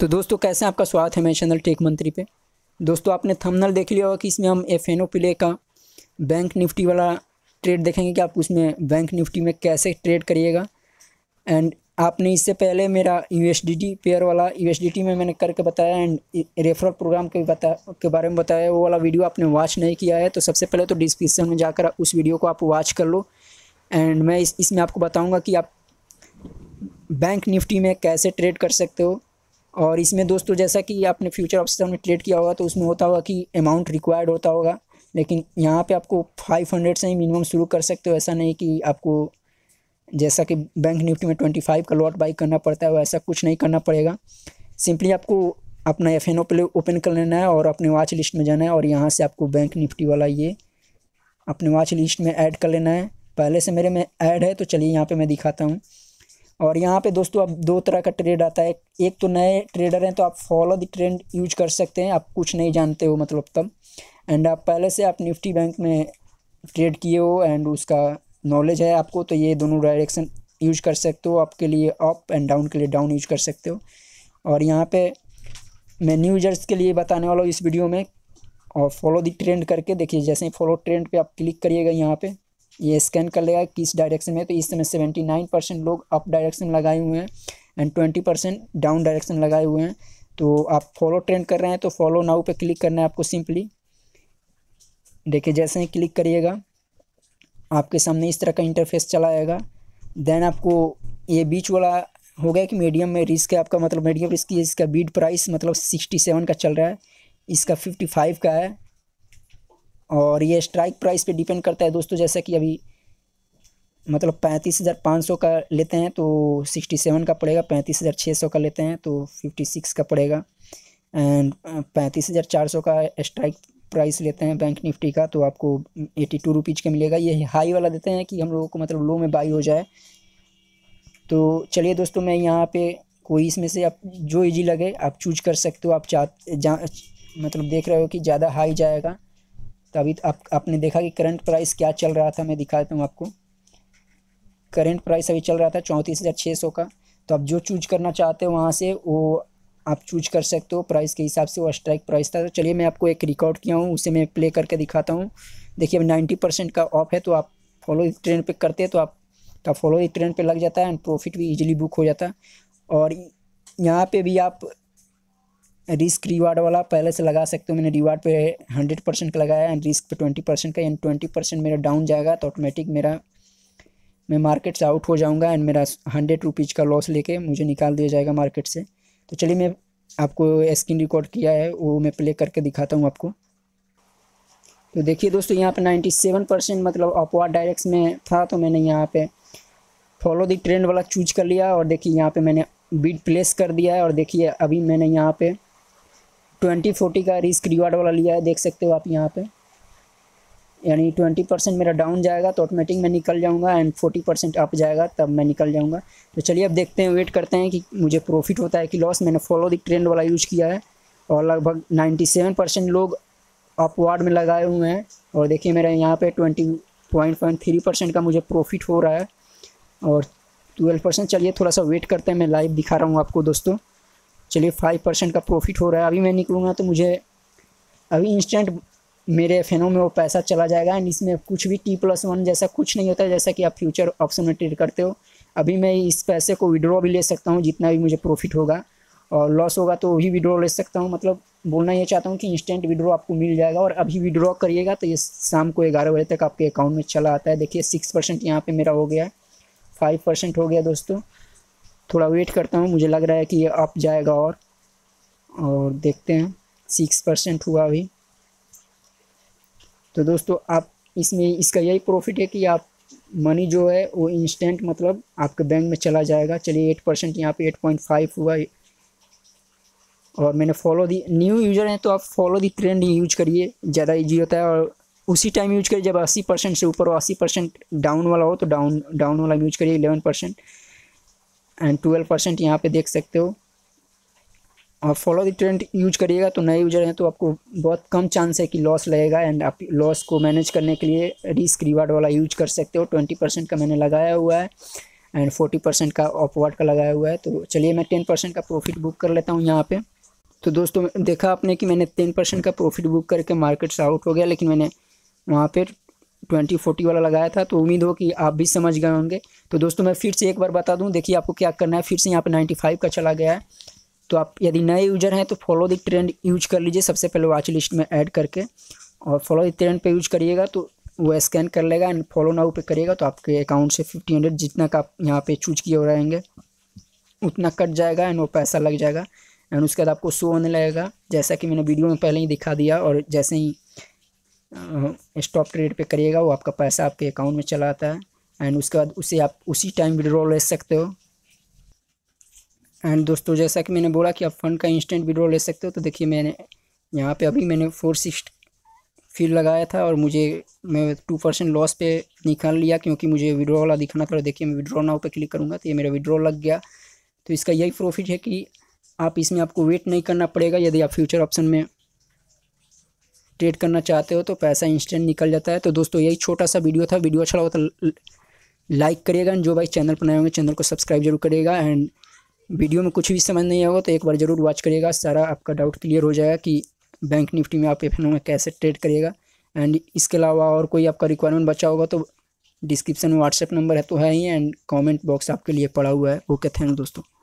तो दोस्तों कैसे आपका स्वागत है मेरे चैनल टेक मंत्री पे दोस्तों आपने थंबनेल देख लिया होगा कि इसमें हम एफ एन ओ प्ले का बैंक निफ्टी वाला ट्रेड देखेंगे कि आप उसमें बैंक निफ्टी में कैसे ट्रेड करिएगा एंड आपने इससे पहले मेरा U S D T pair वाला यू एस डी टी में मैंने करके बताया एंड रेफरल प्रोग्राम के बता के बारे में बताया वो वाला वीडियो आपने वॉच नहीं किया है तो सबसे पहले तो डिस्क्रिप्शन में जाकर उस वीडियो को आप वॉच कर लो एंड मैं इस इसमें आपको बताऊँगा कि आप बैंक निफ्टी में कैसे ट्रेड कर सकते हो और इसमें दोस्तों जैसा कि आपने फ्यूचर ऑप्शन में ट्रेड किया होगा तो उसमें होता होगा कि अमाउंट रिक्वायर्ड होता होगा लेकिन यहाँ पे आपको फाइव हंड्रेड से ही मिनिमम शुरू कर सकते हो ऐसा नहीं कि आपको जैसा कि बैंक निफ्टी में ट्वेंटी फाइव का लॉट बाई करना पड़ता है वैसा कुछ नहीं करना पड़ेगा सिंपली आपको अपना F N O play open कर लेना है और अपने वाच लिस्ट में जाना है और यहाँ से आपको बैंक निफ्टी वाला ये अपने वाच लिस्ट में ऐड कर लेना है पहले से मेरे में ऐड है तो चलिए यहाँ पर मैं दिखाता हूँ और यहाँ पे दोस्तों अब दो तरह का ट्रेड आता है एक तो नए ट्रेडर हैं तो आप फॉलो द ट्रेंड यूज कर सकते हैं आप कुछ नहीं जानते हो मतलब तब एंड आप पहले से आप निफ्टी बैंक में ट्रेड किए हो एंड उसका नॉलेज है आपको तो ये दोनों डायरेक्शन यूज कर सकते हो आपके लिए अप एंड डाउन के लिए डाउन यूज कर सकते हो और यहाँ पे मैं न्यू यूजर्स के लिए बताने वाला हूँ इस वीडियो में और फॉलो द ट्रेंड करके देखिए जैसे ही फॉलो ट्रेंड पे आप क्लिक करिएगा यहाँ पे ये स्कैन कर लेगा किस डायरेक्शन में तो इस समय सेवेंटी नाइन परसेंट लोग अप डायरेक्शन लगाए हुए हैं and twenty percent down direction लगाए हुए हैं तो आप फॉलो ट्रेंड कर रहे हैं तो फॉलो नाउ पे क्लिक करना है आपको सिंपली देखिए जैसे ही क्लिक करिएगा आपके सामने इस तरह का इंटरफेस चला आएगा देन आपको ये बीच वाला हो गया कि मीडियम में रिस्क है आपका मतलब मीडियम रिस्क इसका बीड प्राइस मतलब सिक्सटी सेवन का चल रहा है इसका फिफ्टी फाइव का है और ये स्ट्राइक प्राइस पे डिपेंड करता है दोस्तों जैसा कि अभी मतलब पैंतीस हज़ार पाँच सौ का लेते हैं तो सिक्सटी सेवन का पड़ेगा पैंतीस हज़ार छः सौ का लेते हैं तो फिफ्टी सिक्स का पड़ेगा एंड पैंतीस हज़ार चार सौ का स्ट्राइक प्राइस लेते हैं बैंक निफ्टी का तो आपको एटी टू रुपीज़ का मिलेगा ये हाई वाला देते हैं कि हम लोगों को मतलब लो में बाई हो जाए तो चलिए दोस्तों मैं यहाँ पर कोई इसमें से आप जो ईजी लगे आप चूज कर सकते हो आप चाह मतलब देख रहे हो कि ज़्यादा हाई जाएगा तो अभी आप आपने देखा कि करंट प्राइस क्या चल रहा था मैं दिखा देता हूँ आपको करंट प्राइस अभी चल रहा था चौंतीस हज़ार छः सौ का तो आप जो चूज करना चाहते हो वहाँ से वो आप चूज कर सकते हो प्राइस के हिसाब से वो स्ट्राइक प्राइस था तो चलिए मैं आपको एक रिकॉर्ड किया हूँ उसे मैं प्ले करके दिखाता हूँ देखिए अब नाइन्टी परसेंट का ऑफ है तो आप फॉलो ट्रेंड पे करते हैं तो आप का फॉलो ट्रेंड पे लग जाता है एंड प्रॉफिट भी इजीली बुक हो जाता है और यहाँ पे भी आप रिस्क रिवार्ड वाला पहले से लगा सकते हो मैंने रिवार्ड पे हंड्रेड परसेंट का लगाया एंड रिस्क पे ट्वेंटी परसेंट का एंड ट्वेंटी परसेंट मेरा डाउन जाएगा तो ऑटोमेटिक मेरा मैं मार्केट से आउट हो जाऊंगा एंड मेरा हंड्रेड रुपीज़ का लॉस लेके मुझे निकाल दिया जाएगा मार्केट से तो चलिए मैं आपको स्क्रीन रिकॉर्ड किया है वो मैं प्ले करके दिखाता हूँ आपको तो देखिए दोस्तों यहाँ पर नाइन्टी परसेंट मतलब अपवार डायरेक्ट में था तो मैंने यहाँ पर फॉलो दी ट्रेंड वाला चूज कर लिया और देखिए यहाँ पर मैंने बिड प्लेस कर दिया है और देखिए अभी मैंने यहाँ पर ट्वेंटी फोर्टी का रिस्क रिवार्ड वाला लिया है देख सकते हो आप यहाँ पे यानी ट्वेंटी परसेंट मेरा डाउन जाएगा तो ऑटोमेटिक मैं निकल जाऊँगा एंड फोर्टी परसेंट अप जाएगा तब मैं निकल जाऊँगा तो चलिए अब देखते हैं वेट करते हैं कि मुझे प्रॉफिट होता है कि लॉस मैंने फॉलो द ट्रेंड वाला यूज़ किया है और लगभग नाइन्टी सेवन परसेंट लोग अपवार्ड में लगाए हुए हैं और देखिए मेरा यहाँ पर twenty point point three percent का मुझे प्रॉफिट हो रहा है और ट्वेल्व परसेंट चलिए थोड़ा सा वेट करते हैं मैं लाइव दिखा रहा हूँ आपको दोस्तों चलिए फाइव परसेंट का प्रॉफिट हो रहा है अभी मैं निकलूँगा तो मुझे अभी इंस्टेंट मेरे एफ में वो पैसा चला जाएगा एंड इसमें कुछ भी टी प्लस वन जैसा कुछ नहीं होता जैसा कि आप फ्यूचर ऑप्शन में ट्रेड करते हो अभी मैं इस पैसे को विड्रॉ भी ले सकता हूँ जितना भी मुझे प्रॉफिट होगा और लॉस होगा तो वही विड्रॉ ले सकता हूँ मतलब बोलना ये चाहता हूँ कि इंस्टेंट विड्रॉ आपको मिल जाएगा और अभी विड्रॉ करिएगा तो ये शाम को ग्यारह बजे तक आपके अकाउंट में चला आता है देखिए सिक्स परसेंट यहाँ पर मेरा हो गया फाइव परसेंट हो गया दोस्तों थोड़ा वेट करता हूँ मुझे लग रहा है कि ये अप जाएगा और और देखते हैं सिक्स परसेंट हुआ अभी तो दोस्तों आप इसमें इसका यही प्रॉफिट है कि आप मनी जो है वो इंस्टेंट मतलब आपके बैंक में चला जाएगा चलिए एट परसेंट यहाँ पर एट पॉइंट फाइव हुआ और मैंने फॉलो दी न्यू यूज़र हैं तो आप फॉलो दी ट्रेंड यूज करिए ज़्यादा ईजी होता है और उसी टाइम यूज करिए जब अस्सी परसेंट से ऊपर हो अस्सी परसेंट डाउन वाला हो तो डाउन डाउन वाला यूज करिए eleven percent and twelve percent यहाँ पर देख सकते हो और फॉलो द ट्रेंड यूज करिएगा तो नए यूजर हैं तो आपको बहुत कम चांस है कि लॉस लगेगा एंड आप लॉस को मैनेज करने के लिए रिस्क रिवार्ड वाला यूज कर सकते हो ट्वेंटी परसेंट का मैंने लगाया हुआ है एंड फोर्टी परसेंट का ऑफवर्ड का लगाया हुआ है तो चलिए मैं टेन परसेंट का प्रॉफिट बुक कर लेता हूँ यहाँ पे तो दोस्तों देखा आपने कि मैंने टेन परसेंट का प्रॉफिट बुक करके मार्केट से आउट हो गया लेकिन मैंने वहाँ पर ट्वेंटी फोर्टी वाला लगाया था तो उम्मीद हो कि आप भी समझ गए होंगे तो दोस्तों मैं फिर से एक बार बता दूँ देखिए आपको क्या करना है फिर से यहाँ पर नाइन्टी फाइव का चला गया है तो आप यदि नए यूजर हैं तो फॉलो द ट्रेंड यूज कर लीजिए सबसे पहले वॉच लिस्ट में ऐड करके और फॉलो द ट्रेंड पे यूज करिएगा तो वो स्कैन कर लेगा एंड फॉलो नाउ पे करिएगा तो आपके अकाउंट से फिफ्टी हंड्रेड जितना का आप यहाँ पे चूज किए हो रहेंगे उतना कट जाएगा एंड वो पैसा लग जाएगा एंड उसके बाद आपको शो होने लगेगा जैसा कि मैंने वीडियो में पहले ही दिखा दिया और जैसे ही स्टॉप ट्रेड पे करिएगा वो आपका पैसा आपके अकाउंट में चला आता है एंड उसके बाद उसे आप उसी टाइम विड्रॉ ले सकते हो एंड दोस्तों जैसा कि मैंने बोला कि आप फंड का इंस्टेंट विड्रॉ ले सकते हो तो देखिए मैंने यहाँ पे अभी मैंने फोर सिक्स फील लगाया था और मुझे मैं टू परसेंट लॉस पे निकाल लिया क्योंकि मुझे विड्रॉ वाला दिखाना था और देखिए मैं विड्रॉ नाव पे क्लिक करूँगा तो ये मेरा विड्रॉ लग गया तो इसका यही प्रॉफिट है कि आप इसमें आपको वेट नहीं करना पड़ेगा यदि आप फ्यूचर ऑप्शन में ट्रेड करना चाहते हो तो पैसा इंस्टेंट निकल जाता है तो दोस्तों यही छोटा सा वीडियो था वीडियो अच्छा लगा था तो लाइक करिएगा एंड जो भाई चैनल पर नए होंगे चैनल को सब्सक्राइब जरूर करिएगा एंड वीडियो में कुछ भी समझ नहीं आएगा तो एक बार ज़रूर वॉच करिएगा सारा आपका डाउट क्लियर हो जाएगा कि बैंक निफ्टी में आप एफ में कैसे ट्रेड करिएगा एंड इसके अलावा और कोई आपका रिक्वायरमेंट बचा होगा तो डिस्क्रिप्शन में व्हाट्सएप नंबर है तो है ही एंड कमेंट बॉक्स आपके लिए पड़ा हुआ है ओके थैंक दोस्तों